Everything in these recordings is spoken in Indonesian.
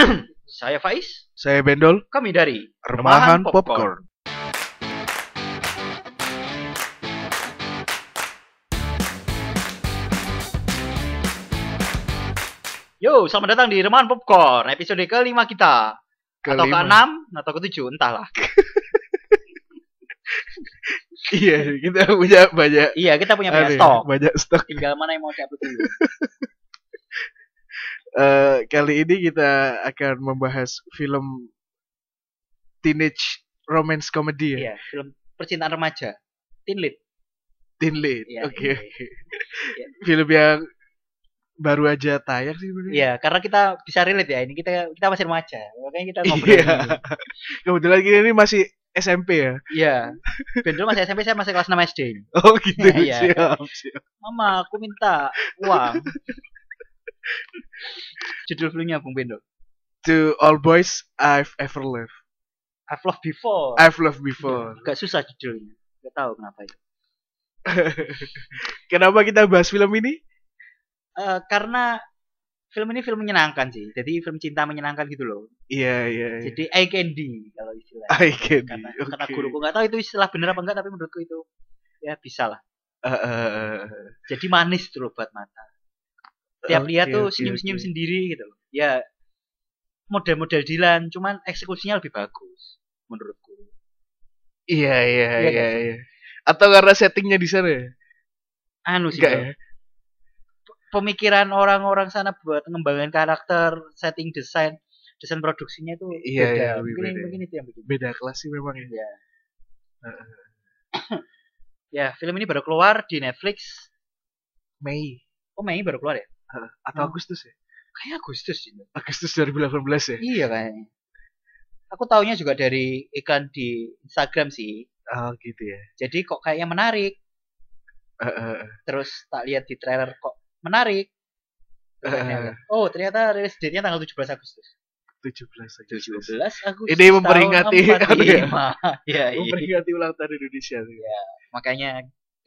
Saya Faiz. Saya Bendol. Kami dari Remahan, Popcorn. Popcorn. Yo, selamat datang di Remahan Popcorn, episode kelima kita. Kelima. Atau keenam, atau ketujuh, entahlah. iya, kita punya banyak. Iya, kita punya banyak stok. Banyak stok. Tinggal mana yang mau diambil dulu. Eh, kali ini kita akan membahas film teenage romance comedy ya. Iya, film percintaan remaja. Teen Lead. Teen Lead. Iya, oke. Okay. Iya, iya. film yang baru aja tayang sih sebenarnya. Iya, karena kita bisa relate ya. Ini kita kita masih remaja. Makanya kita ngobrol. Iya. Kebetulan gini, ini masih SMP ya? Iya. Bendel masih SMP, saya masih kelas 6 SD. Oh gitu. ya. Siap, siap. Mama, aku minta uang. Judul filmnya Bung Bendo. To all boys I've ever loved. I've loved before. I've loved before. Iya, gak susah judulnya. Gak tau kenapa itu. kenapa kita bahas film ini? Uh, karena film ini film menyenangkan sih. Jadi film cinta menyenangkan gitu loh. Iya, yeah, iya. Yeah, yeah. Jadi eye candy kalau istilah. Eye candy. Karena, okay. karena guruku gak tahu itu istilah bener apa enggak tapi menurutku itu ya bisa lah. Uh, uh, uh. Jadi manis tuh buat mata tiap okay, lihat tuh senyum-senyum okay. sendiri gitu loh ya model-model Dilan cuman eksekusinya lebih bagus menurutku iya iya iya iya, iya. atau karena settingnya di sana ya? anu sih ya? pemikiran orang-orang sana buat mengembangkan karakter setting desain desain produksinya itu iya, beda. Iya, mungkin, beda. Ya. mungkin itu yang bikin. Beda kelas sih memang ya. Ya. ya, film ini baru keluar di Netflix Mei. Oh, Mei baru keluar ya? atau hmm. Agustus ya kayak Agustus sih Agustus 2018 ya iya kayaknya aku taunya juga dari iklan di Instagram sih oh gitu ya jadi kok kayaknya menarik uh, uh, terus tak lihat di trailer kok menarik uh, oh ternyata rilis dirinya nya tanggal 17 Agustus 17 Agustus. 17 Agustus. Ini memperingati kan ya, ya, memperingati ulang tahun Indonesia. Ya, makanya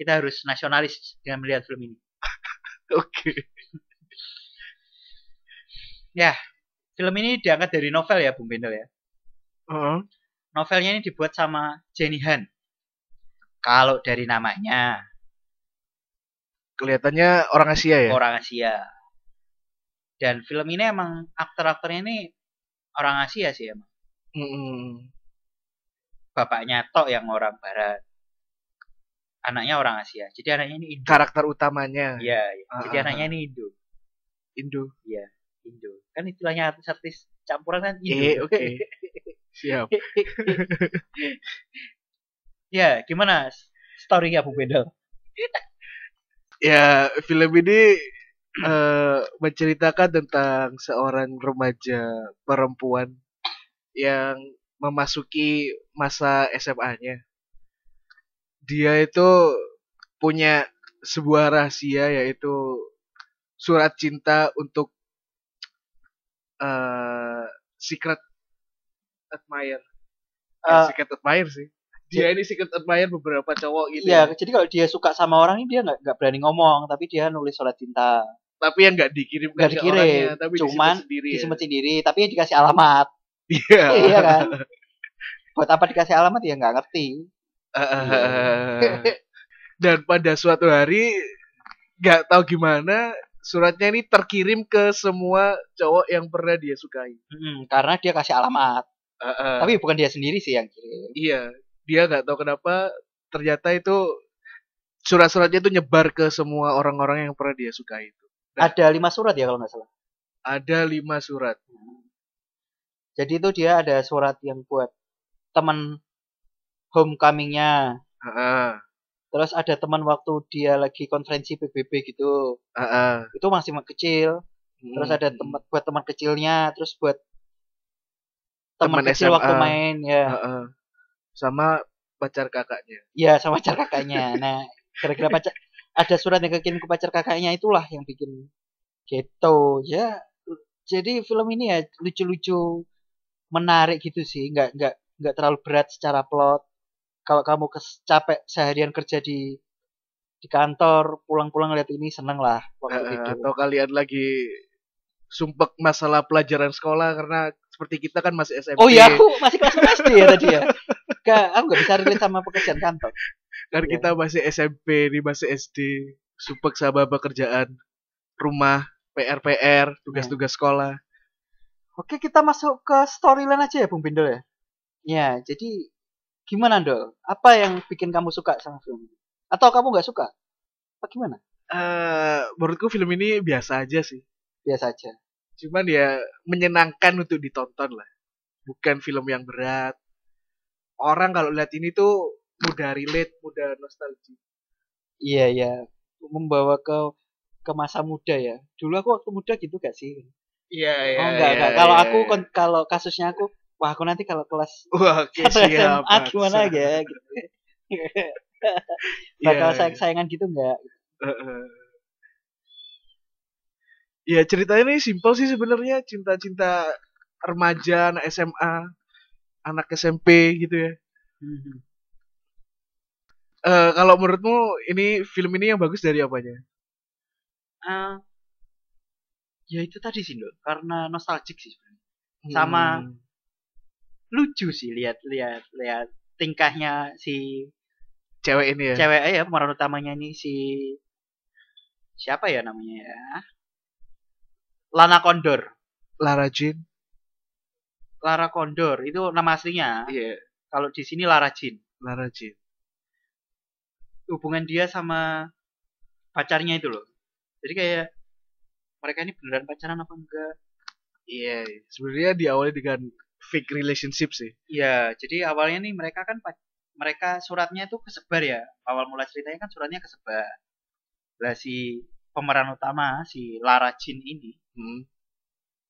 kita harus nasionalis dengan melihat film ini. Oke. Ya, film ini diangkat dari novel ya, Bung Bendel ya. Uh-huh. Novelnya ini dibuat sama Jenny Han. Kalau dari namanya, kelihatannya orang Asia ya. Orang Asia. Dan film ini emang aktor-aktornya ini orang Asia sih emang. Mm-hmm. Bapaknya Tok yang orang Barat. Anaknya orang Asia. Jadi anaknya ini Indo. Karakter utamanya. Iya, ya. Uh-huh. jadi anaknya ini Indo. Indo. Iya. Indo kan istilahnya artis-artis campuran kan Indo eh, oke okay. siap ya gimana story-nya Bu Bedel ya film ini uh, menceritakan tentang seorang remaja perempuan yang memasuki masa SMA-nya dia itu punya sebuah rahasia yaitu surat cinta untuk Eh, secret admirer. Uh, secret admirer sih. Dia ini secret admirer beberapa cowok gitu. Iya, jadi kalau dia suka sama orang ini dia nggak nggak berani ngomong, tapi dia nulis surat cinta. Tapi yang nggak dikirim nggak dikirim, orangnya, tapi cuman disimpan sendiri. ya. tapi dikasih alamat. Iya. Yeah. iya kan. Buat apa dikasih alamat ya nggak ngerti. Uh, dan pada suatu hari nggak tahu gimana suratnya ini terkirim ke semua cowok yang pernah dia sukai. Hmm, karena dia kasih alamat. Uh, uh. Tapi bukan dia sendiri sih yang kirim. Iya, dia nggak tahu kenapa ternyata itu surat-suratnya itu nyebar ke semua orang-orang yang pernah dia sukai itu. Nah, ada lima surat ya kalau nggak salah. Ada lima surat. Hmm. Jadi itu dia ada surat yang buat teman homecomingnya. Uh, uh terus ada teman waktu dia lagi konferensi PBB gitu uh -uh. itu masih kecil terus hmm. ada tempat buat teman kecilnya terus buat teman, kecil SMA. waktu main ya uh -uh. sama pacar kakaknya ya sama pacar kakaknya nah kira-kira pacar ada surat yang kekirim ke pacar kakaknya itulah yang bikin ghetto ya jadi film ini ya lucu-lucu menarik gitu sih nggak nggak nggak terlalu berat secara plot kalau kamu capek seharian kerja di di kantor pulang-pulang lihat ini seneng lah waktu uh, itu. Atau kalian lagi sumpek masalah pelajaran sekolah karena seperti kita kan masih SMP. Oh iya aku masih kelas SD ya tadi ya. Gak, aku gak bisa relate sama pekerjaan kantor. karena iya. kita masih SMP, ini masih SD, sumpek sama pekerjaan, rumah, PR-PR, tugas-tugas sekolah. Oke, kita masuk ke storyline aja ya Bung Bindel ya. Ya, jadi Gimana dong Apa yang bikin kamu suka sama film ini? Atau kamu nggak suka? Apa gimana? Uh, menurutku film ini biasa aja sih. Biasa aja. Cuman ya menyenangkan untuk ditonton lah. Bukan film yang berat. Orang kalau lihat ini tuh mudah relate, mudah nostalgia. Iya ya, membawa ke ke masa muda ya. Dulu aku waktu muda gitu gak sih? Iya iya. Oh enggak, iya, enggak. kalau iya, aku iya. kalau kasusnya aku wah aku nanti kalau kelas wah, okay, siap, SMA gimana ya gitu. Iya, bakal yeah, sayang-sayangan gitu nggak uh, ya ceritanya ini simpel sih sebenarnya cinta-cinta remaja anak SMA anak SMP gitu ya uh, kalau menurutmu ini film ini yang bagus dari apanya uh, ya itu tadi sih loh karena nostalgic sih sama hmm. sama lucu sih lihat lihat lihat tingkahnya si cewek ini ya. Cewek ya pemeran utamanya ini si siapa ya namanya ya? Lana Condor. Lara Jean. Lara Condor itu nama aslinya. Iya. Yeah. Kalau di sini Lara Jean. Lara Jean. Hubungan dia sama pacarnya itu loh. Jadi kayak mereka ini beneran pacaran apa enggak? Iya, yeah. sebenarnya diawali dengan fake relationship sih. Iya, jadi awalnya nih mereka kan mereka suratnya itu kesebar ya. Awal mula ceritanya kan suratnya kesebar. Lah si pemeran utama si Lara Chin ini hmm.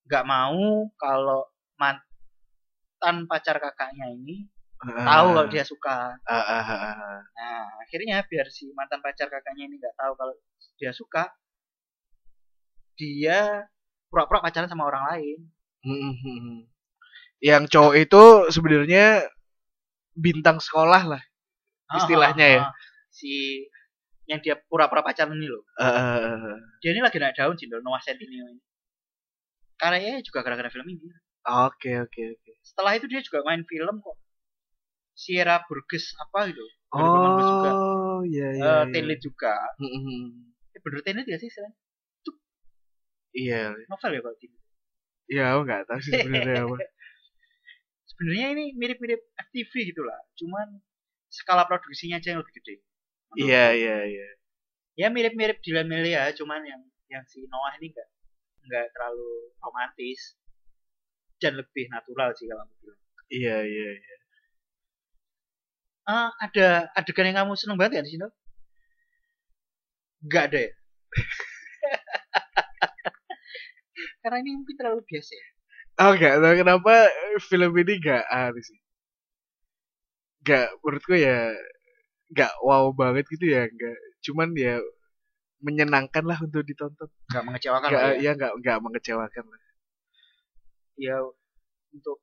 nggak hmm. mau kalau mantan pacar kakaknya ini uh, tahu kalau dia suka. uh, uh, uh, uh. Nah akhirnya biar si mantan pacar kakaknya ini nggak tahu kalau dia suka, dia pura-pura pacaran sama orang lain. Hmm, hmm, yang cowok itu sebenarnya bintang sekolah lah ah, istilahnya ah, ya. Ah. Si yang dia pura-pura pacaran ini loh. Uh, dia ini lagi naik daun sih Noah Centineo ini. Karena ya juga gara-gara film ini. Oke oke oke. Setelah itu dia juga main film kok. Sierra Burgess apa gitu. Oh juga. iya iya. Uh, Tenet juga. ya, bener Tenet gak sih Iya. Novel ya kalau Tenet. Gitu? Iya, aku nggak tahu sih sebenarnya sebenarnya ini mirip-mirip FTV gitulah cuman skala produksinya aja yang lebih gede iya iya iya ya mirip-mirip Dylan Melia ya, cuman yang yang si Noah ini enggak enggak terlalu romantis dan lebih natural sih kalau aku bilang iya iya iya uh, ada adegan yang kamu seneng banget ya di sini? Gak ada ya? Karena ini mungkin terlalu biasa ya. Oh enggak, kenapa film ini gak ah, sih. Gak, menurutku ya gak wow banget gitu ya, gak. Cuman ya menyenangkan lah untuk ditonton. Gak mengecewakan gak, lah ya. Iya gak, gak mengecewakan lah. Ya untuk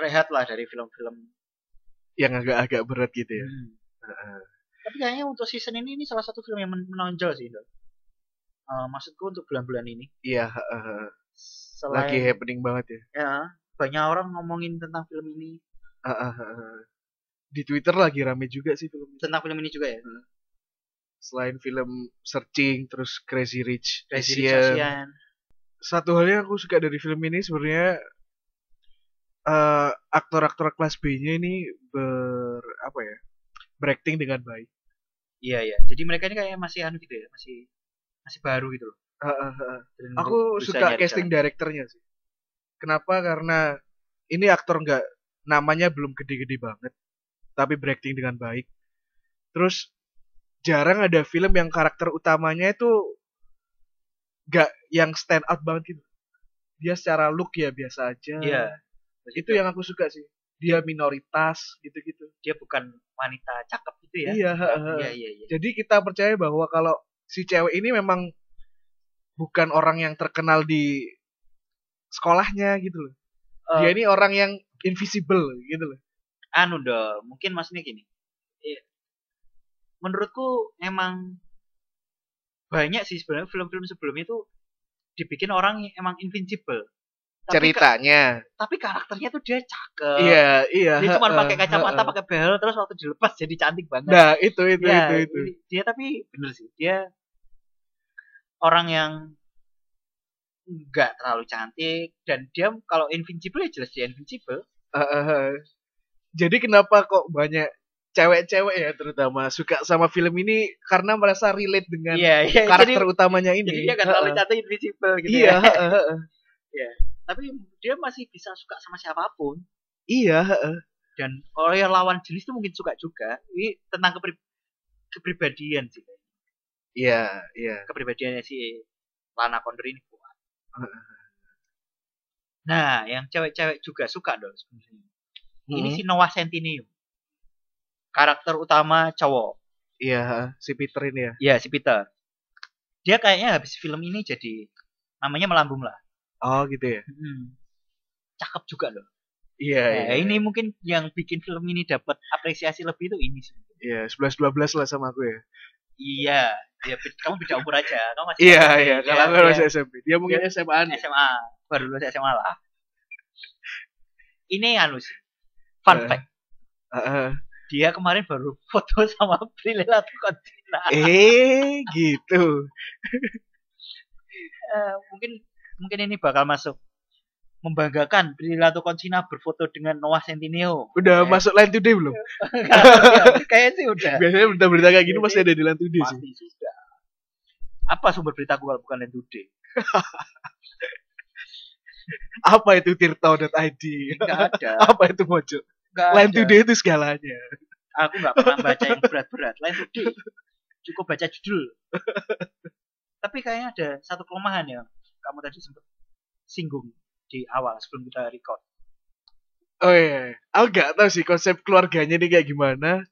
rehat lah dari film-film yang agak-agak berat gitu ya. Hmm. Uh. Tapi kayaknya untuk season ini ini salah satu film yang menonjol sih. Uh, maksudku untuk bulan-bulan ini. Iya. uh selain lagi happening banget ya ya banyak orang ngomongin tentang film ini uh, uh, uh, uh. di Twitter lagi rame juga sih film tentang film ini juga ya selain film Searching terus Crazy Rich Crazy Asian, Rich Asian satu hal yang aku suka dari film ini sebenarnya uh, aktor-aktor kelas B-nya ini ber apa ya berakting dengan baik. Iya iya. Jadi mereka ini kayak masih anu gitu ya, masih masih baru gitu loh. Aku suka casting cara. directornya sih. Kenapa? Karena ini aktor nggak namanya belum gede-gede banget, tapi berakting dengan baik. Terus jarang ada film yang karakter utamanya itu nggak yang stand out banget gitu. Dia secara look ya biasa aja. Iya. Yeah. Itu yang aku suka sih. Dia minoritas gitu-gitu. Dia bukan wanita cakep gitu ya. Iya, iya, iya, iya. Jadi kita percaya bahwa kalau si cewek ini memang bukan orang yang terkenal di sekolahnya gitu loh. Uh, Dia ini orang yang invisible gitu loh. Anu dong, mungkin maksudnya gini. Iya. Menurutku emang banyak sih sebenarnya film-film sebelumnya itu dibikin orang yang emang invincible. Tapi ceritanya. Ka tapi karakternya tuh dia cakep. Iya, iya. Dia cuma pakai kacamata, pakai behel terus waktu dilepas jadi cantik banget. Nah, itu itu ya, itu itu. Dia tapi bener sih, dia orang yang nggak terlalu cantik dan dia kalau invincible ya jelas dia invincible. Uh, uh, Jadi kenapa kok banyak cewek-cewek ya terutama suka sama film ini karena merasa relate dengan yeah, yeah, karakter jadi, utamanya ini. Jadi dia nggak terlalu uh, cantik invincible gitu iya, ya. Uh, Uh, uh, yeah. Tapi dia masih bisa suka sama siapapun. Iya. Uh, Dan orang yang lawan jenis itu mungkin suka juga. Ini tentang keprib kepribadian sih. Iya, iya. Kepribadiannya si Lana Condor ini kuat. Nah, yang cewek-cewek juga suka dong sebenarnya. Hmm. Ini si Noah Centineo. Karakter utama cowok. Iya, si Peter ini ya. Iya, si Peter. Dia kayaknya habis film ini jadi namanya melambung lah. Oh, gitu ya. Hmm. Cakep juga loh. Iya, nah, iya. Ini iya. mungkin yang bikin film ini dapat apresiasi lebih itu ini sih. Iya, sebelas dua belas lah sama aku ya. Iya, dia kamu beda umur aja. Kamu masih Iya, iya, kalau aku masih SMP. Dia mungkin SMA. SMA, baru lulus SMA lah. Ini anu sih. Fun uh, fact. Uh, uh. Dia kemarin baru foto sama Prilly Latuconsina. Eh, gitu. uh, mungkin mungkin ini bakal masuk membanggakan perilaku Konsina berfoto dengan Noah Centineo. Udah ya. masuk line today belum? Kayaknya sih udah. Biasanya berita-berita kayak gini masih ada di line today pasti sih. sudah. Apa sumber beritaku kalau bukan line today? Apa itu tirto.id? Enggak ada. Apa itu mojo? Gak line ada. today itu segalanya. Aku nggak pernah baca yang berat-berat. Line today cukup baca judul. Tapi kayaknya ada satu kelemahan ya. Kamu tadi sempat singgung di awal sebelum kita record. Oh iya, iya. aku gak tau sih konsep keluarganya ini kayak gimana.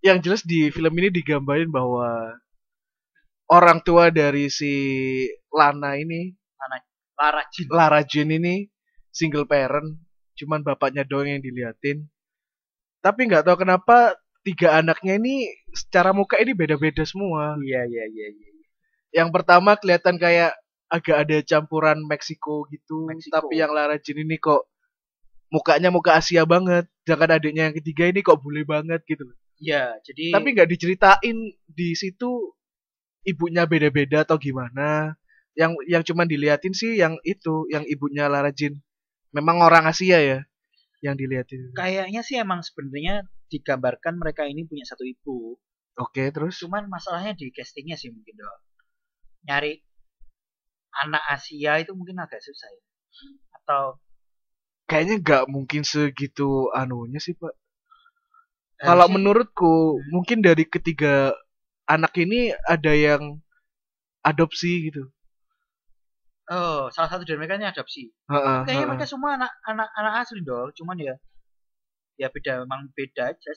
Yang jelas di film ini digambarin bahwa orang tua dari si Lana ini, Lana, Lara Jin. Lara Jin ini single parent, cuman bapaknya doang yang diliatin. Tapi nggak tahu kenapa tiga anaknya ini secara muka ini beda-beda semua. Iya, iya, iya, iya. iya. Yang pertama kelihatan kayak agak ada campuran Meksiko gitu Mexico. tapi yang Lara Jin ini kok mukanya muka Asia banget Jangan adiknya yang ketiga ini kok bule banget gitu loh ya jadi tapi nggak diceritain di situ ibunya beda-beda atau gimana. Yang yang cuman diliatin sih yang itu, yang ibunya Lara Jin. Memang orang Asia ya yang diliatin. Kayaknya sih emang sebenarnya digambarkan mereka ini punya satu ibu. Oke, terus? Cuman masalahnya di castingnya sih mungkin dong. Nyari anak Asia itu mungkin agak susah ya. Atau kayaknya nggak mungkin segitu anunya sih pak. Eh, Kalau menurutku mungkin dari ketiga anak ini ada yang adopsi gitu. Oh, salah satu dari mereka ini adopsi. Uh, uh, Kayaknya uh, mereka semua anak anak anak asli dong, cuman ya ya beda memang beda aja.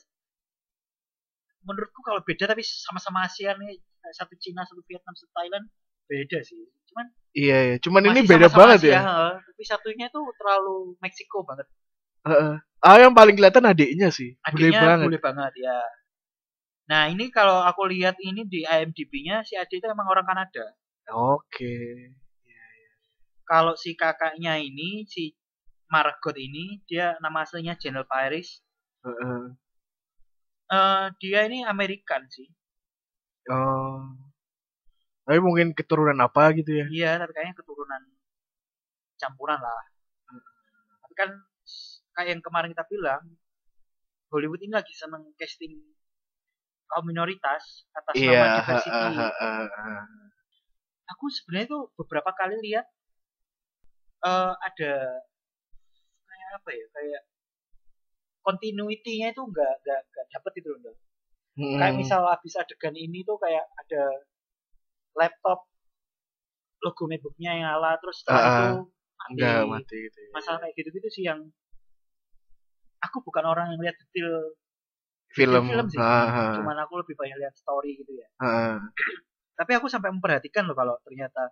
Menurutku kalau beda tapi sama-sama Asia nih, satu Cina, satu Vietnam, satu Thailand, beda sih cuman iya, iya. cuman ini beda sama banget Asia, ya tapi satunya tuh terlalu Meksiko banget uh, uh. ah yang paling kelihatan adiknya sih adiknya boleh banget boleh banget ya nah ini kalau aku lihat ini di IMDb-nya si adik itu emang orang Kanada oke okay. Iya, iya. kalau si kakaknya ini si Margot ini dia nama aslinya Paris uh, uh. Uh, dia ini American sih oh tapi mungkin keturunan apa gitu ya? Iya, tapi kayaknya keturunan campuran lah. Hmm. Tapi kan kayak yang kemarin kita bilang, Hollywood ini lagi seneng casting kaum minoritas atas yeah, nama diversity. Uh, uh, uh, uh. Aku sebenarnya tuh beberapa kali lihat uh, ada kayak apa ya kayak continuity-nya itu enggak enggak enggak dapet itu loh. Hmm. Kayak misal habis adegan ini tuh kayak ada laptop logo MacBooknya yang ala terus uh, itu mati. mati gitu. Ya. Masalah kayak gitu-gitu sih yang aku bukan orang yang lihat detail film, film sih. Uh, Cuman aku lebih banyak lihat story gitu ya. Uh, Tapi aku sampai memperhatikan loh kalau ternyata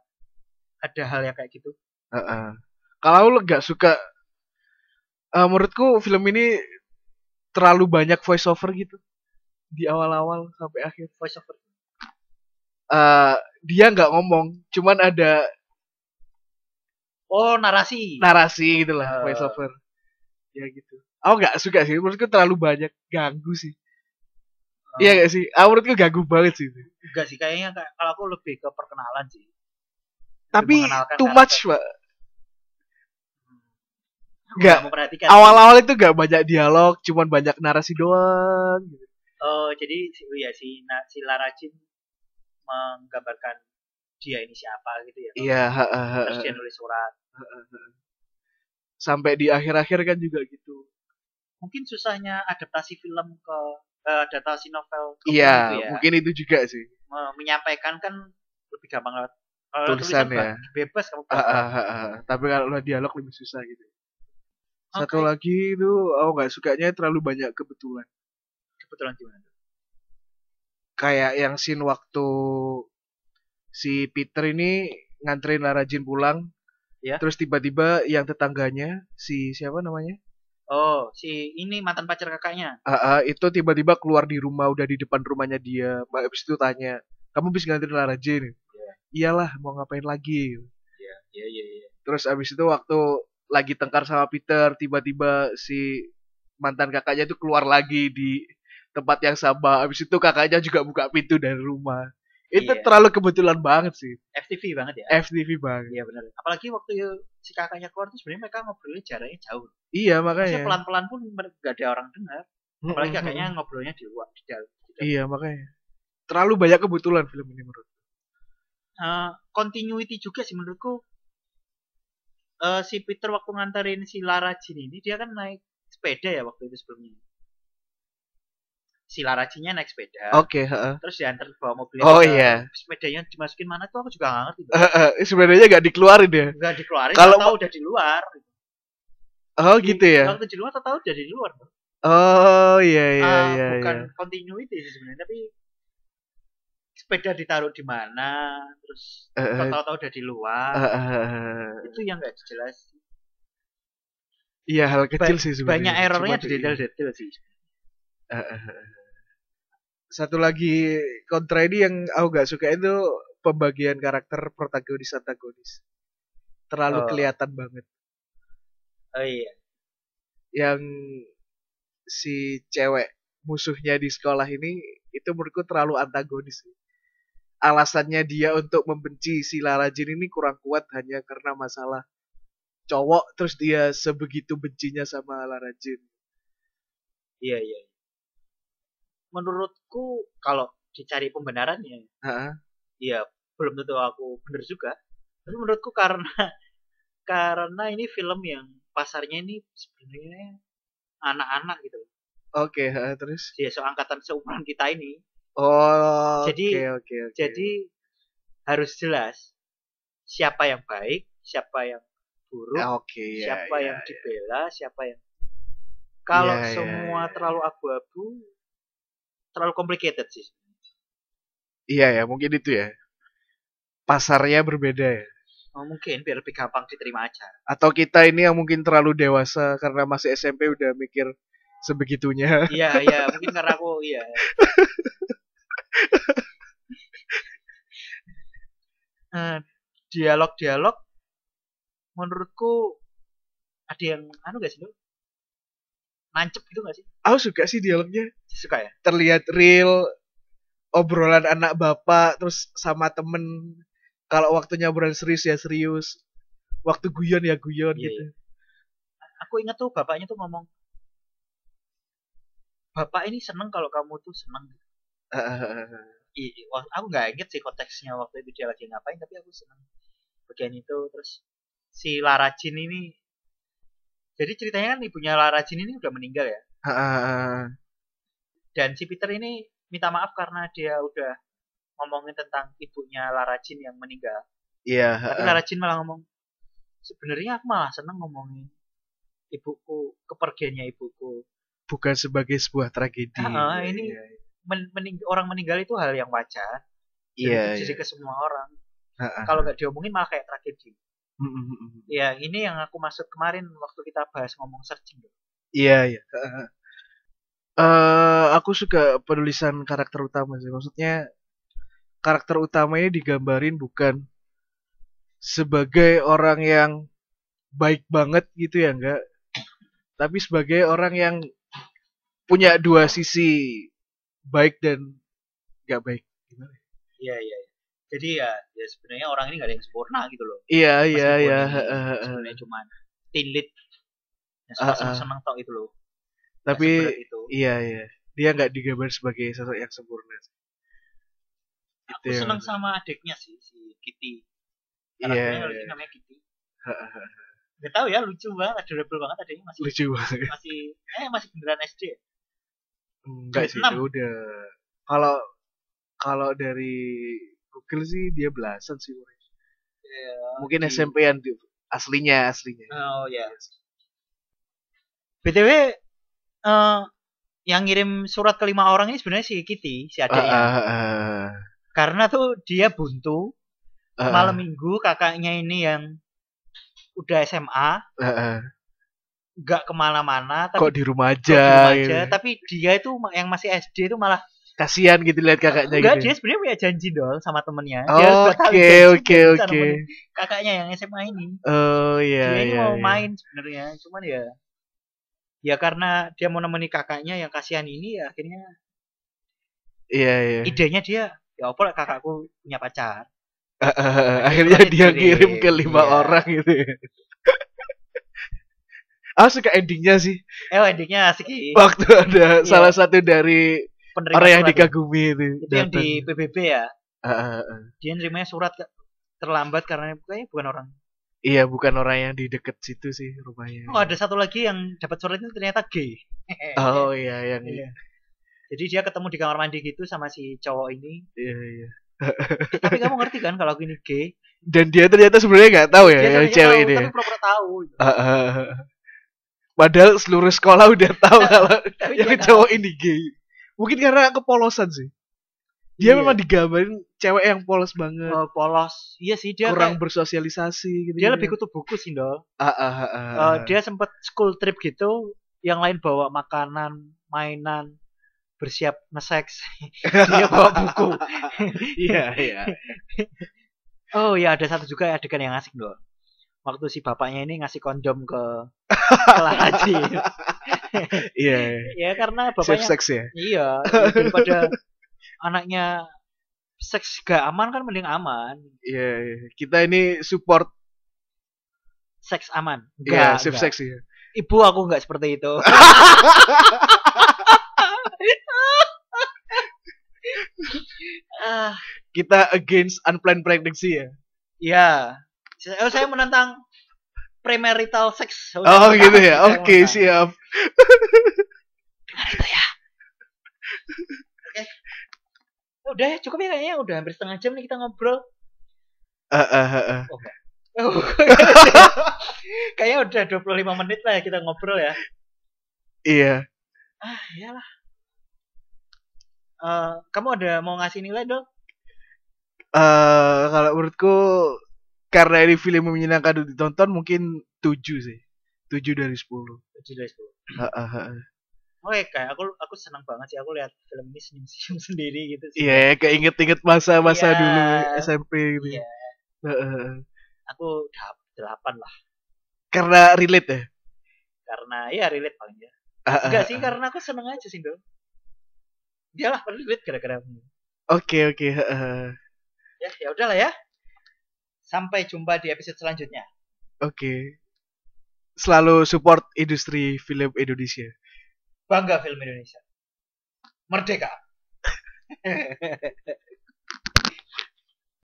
ada hal yang kayak gitu. Uh, uh. Kalau lo gak suka uh, menurutku film ini terlalu banyak voice over gitu di awal-awal sampai akhir voice over uh, dia nggak ngomong, cuman ada oh narasi narasi gitulah uh. Eh. voiceover. Ya gitu. Aku nggak suka sih, menurutku terlalu banyak ganggu sih. Uh. Iya gak sih? Aku menurutku ganggu banget sih. Enggak sih, kayaknya kalau aku lebih ke perkenalan sih. Tapi too much, Pak. Hmm. Gak, awal-awal itu gak banyak dialog, cuman banyak narasi doang. Gitu. Oh, jadi oh iya si, ya, si, si Jin menggambarkan dia ini siapa gitu ya. Iya, Terus dia nulis surat. Sampai di akhir-akhir kan juga gitu. Mungkin susahnya adaptasi film ke uh, adaptasi novel ke iya, gitu ya. mungkin itu juga sih. Menyampaikan kan lebih gampang lewat eh, tulisan, ya. Bebas kamu. Uh, uh, uh, Tapi kalau dialog lebih susah gitu. Okay. Satu lagi itu oh, nggak sukanya terlalu banyak kebetulan. Kebetulan gimana? kayak yang scene waktu si Peter ini nganterin Lara Jean pulang ya terus tiba-tiba yang tetangganya si siapa namanya Oh, si ini mantan pacar kakaknya. Uh, uh, itu tiba-tiba keluar di rumah udah di depan rumahnya dia. Mbak habis itu tanya, "Kamu bisa nganterin Lara Jane?" Ya. Iyalah, mau ngapain lagi? Iya, iya, iya, Terus abis itu waktu lagi tengkar sama Peter, tiba-tiba si mantan kakaknya itu keluar lagi di tempat yang sama Abis itu kakaknya juga buka pintu dari rumah itu iya. terlalu kebetulan banget sih FTV banget ya FTV banget iya benar apalagi waktu si kakaknya keluar tuh sebenarnya mereka ngobrolnya jaraknya jauh iya makanya pelan pelan pun gak ada orang dengar apalagi kakaknya ngobrolnya di luar di dalam iya makanya terlalu banyak kebetulan film ini menurut uh, continuity juga sih menurutku uh, si Peter waktu nganterin si Lara Jin ini dia kan naik sepeda ya waktu itu sebelumnya si Laracinya naik sepeda. Oke, okay, uh, Terus diantar bawa mobil Oh iya. Sepedanya dimasukin mana tuh aku juga gak ngerti. Uh, uh, sepedanya gak dikeluarin ya? Gak dikeluarin, kalau tahu udah di luar. Oh gitu ya. Kalau di luar tahu udah di luar. Oh iya iya uh, iya. Bukan iya. continuity sih sebenarnya, tapi sepeda ditaruh di mana, terus uh, tahu-tahu udah di luar. uh, itu yang gak jelas. Iya hal kecil ba sih sebenarnya. Banyak errornya di detail-detail gitu. sih. Uh, uh, uh satu lagi kontra ini yang aku gak suka itu pembagian karakter protagonis antagonis terlalu oh. kelihatan banget oh iya yang si cewek musuhnya di sekolah ini itu menurutku terlalu antagonis alasannya dia untuk membenci si Lara Jin ini kurang kuat hanya karena masalah cowok terus dia sebegitu bencinya sama Lara Jin iya iya, iya menurutku kalau dicari pembenarannya uh-huh. ya belum tentu aku benar juga tapi menurutku karena karena ini film yang pasarnya ini sebenarnya anak-anak gitu oke okay, uh, terus ya so angkatan seumuran kita ini oh jadi okay, okay, okay. jadi harus jelas siapa yang baik siapa yang buruk ya, ah, okay, ya, siapa ya, yang ya, dibela siapa yang kalau ya, ya semua ya, ya. terlalu abu-abu terlalu complicated sih. Iya ya, mungkin itu ya. Pasarnya berbeda ya. Oh, mungkin biar lebih gampang diterima aja. Atau kita ini yang mungkin terlalu dewasa karena masih SMP udah mikir sebegitunya. Iya, iya, mungkin karena aku iya. Eh, dialog-dialog menurutku ada yang anu guys nancep gitu gak sih? Aku suka sih dialognya. Suka ya? Terlihat real, obrolan anak bapak, terus sama temen. Kalau waktunya obrolan serius ya serius. Waktu guyon ya guyon yeah, gitu. Iya. Aku ingat tuh bapaknya tuh ngomong, Bapak ini seneng kalau kamu tuh seneng. Uh, iya, iya. I, aku nggak inget sih konteksnya waktu itu dia lagi ngapain, tapi aku seneng bagian itu. Terus si Lara Jin ini jadi ceritanya kan ibunya Lara Jin ini udah meninggal ya. Dan si Peter ini minta maaf karena dia udah ngomongin tentang ibunya Lara Jin yang meninggal. Iya. Tapi Lara Jin malah ngomong, sebenarnya aku malah seneng ngomongin ibuku, kepergiannya ibuku. Bukan sebagai sebuah tragedi. Uh, ini yeah, yeah. Men mening orang meninggal itu hal yang wajar. Iya. jadi yeah. ke semua orang. Kalau nggak diomongin malah kayak tragedi. Mm-hmm. Ya, ini yang aku maksud kemarin waktu kita bahas ngomong searching. Iya, iya. Uh, aku suka penulisan karakter utama sih. Maksudnya karakter utamanya digambarin bukan sebagai orang yang baik banget gitu ya enggak. Tapi sebagai orang yang punya dua sisi baik dan gak baik. Iya, iya. iya jadi ya ya sebenarnya orang ini gak ada yang sempurna gitu loh iya iya iya sebenarnya cuma tinlit yang uh, uh. seneng tau itu loh tapi itu. iya iya dia nggak digambar sebagai sosok yang sempurna aku itu seneng sama adiknya sih si Kitty Iya. yeah, yeah. namanya Kitty Gak tau ya lucu banget adorable banget adanya masih lucu banget masih eh masih beneran SD enggak sih ya udah kalau kalau dari Gokil sih dia belasan sih Yeah, Mungkin okay. Iya. SMP di, aslinya aslinya. Oh ya. Yeah. BTW uh, eh, yang ngirim surat ke lima orang ini sebenarnya si Kitty, si ah, adiknya. Uh, uh, uh. Karena tuh dia buntu. Uh, uh. Malam minggu kakaknya ini yang udah SMA. Uh, uh nggak kemana-mana kok di rumah aja, di rumah gitu. aja tapi dia itu yang masih SD itu malah kasihan gitu lihat kakaknya Enggak, gitu. dia sebenarnya punya janji dong sama temennya. Oh, oke, oke, oke. Kakaknya yang SMA ini. Oh iya. Dia yeah, ini iya, mau iya. main sebenarnya, cuman ya ya karena dia mau nemeni kakaknya yang kasihan ini ya akhirnya Iya, iya. Idenya dia ya opo kakakku punya pacar. Uh, uh, akhirnya dia kirim ke lima yeah. orang gitu. Aku ah, suka endingnya sih. Eh endingnya asik. Waktu ada yeah. salah satu dari penerima orang yang dikagumi itu itu yang di PBB ya uh, uh, uh. dia nerimanya surat terlambat karena kayaknya bukan orang iya bukan orang yang di deket situ sih rumahnya oh ada satu lagi yang dapat itu ternyata gay oh iya yang iya. jadi dia ketemu di kamar mandi gitu sama si cowok ini iya iya eh, tapi kamu ngerti kan kalau aku ini gay dan dia ternyata sebenarnya nggak tahu ya dia yang cewek tahu, ini tapi pura-pura ya? tahu uh, uh. Padahal seluruh sekolah udah tahu kalau yang cowok ini gay mungkin karena kepolosan sih dia yeah. memang digambarin cewek yang polos banget uh, polos iya sih dia kurang kayak, bersosialisasi gitu dia gitu. lebih kutu buku sih dong uh, ah, uh, ah, uh, ah, uh, Uh, eh, dia sempat school trip gitu yang lain bawa makanan mainan bersiap nge-sex dia bawa buku iya iya oh ya ada satu juga adegan yang asik dong waktu si bapaknya ini ngasih kondom ke sekolah haji. Iya. iya ya, karena bapaknya Safe sex ya. Iya, daripada anaknya seks gak aman kan mending aman. Iya, yeah, yeah. kita ini support seks aman. Iya, yeah, safe sex ya. Ibu aku nggak seperti itu. Ah. kita against unplanned pregnancy ya. Iya. Yeah Oh, saya menantang premarital sex. Oh, oh gitu ya. Oke, okay, siap. Dengar itu ya. Oke. Udah ya, cukup ya kayaknya udah hampir setengah jam nih kita ngobrol. Uh, uh, uh, uh. Oh, kayaknya udah 25 menit lah ya kita ngobrol ya. Iya. Ah, iyalah. Uh, kamu ada mau ngasih nilai dong? Uh, kalau menurutku karena ini film menyenangkan untuk ditonton mungkin 7 sih. 7 dari 10. 7 dari 10. Heeh, Oke, kayak aku aku senang banget sih aku lihat film ini senyum-senyum sendiri gitu sih. Iya, yeah, keinget-inget masa-masa yeah. dulu SMP gitu. Iya. Yeah. Uh, aku delapan lah. Karena relate ya? Karena ya relate paling ya. Uh, Enggak uh, sih, karena aku seneng aja sih, dong. paling relate gara-gara Oke, okay, oke, okay, Ya, ya udahlah ya. Sampai jumpa di episode selanjutnya. Oke. Okay. Selalu support industri film Indonesia. Bangga film Indonesia. Merdeka.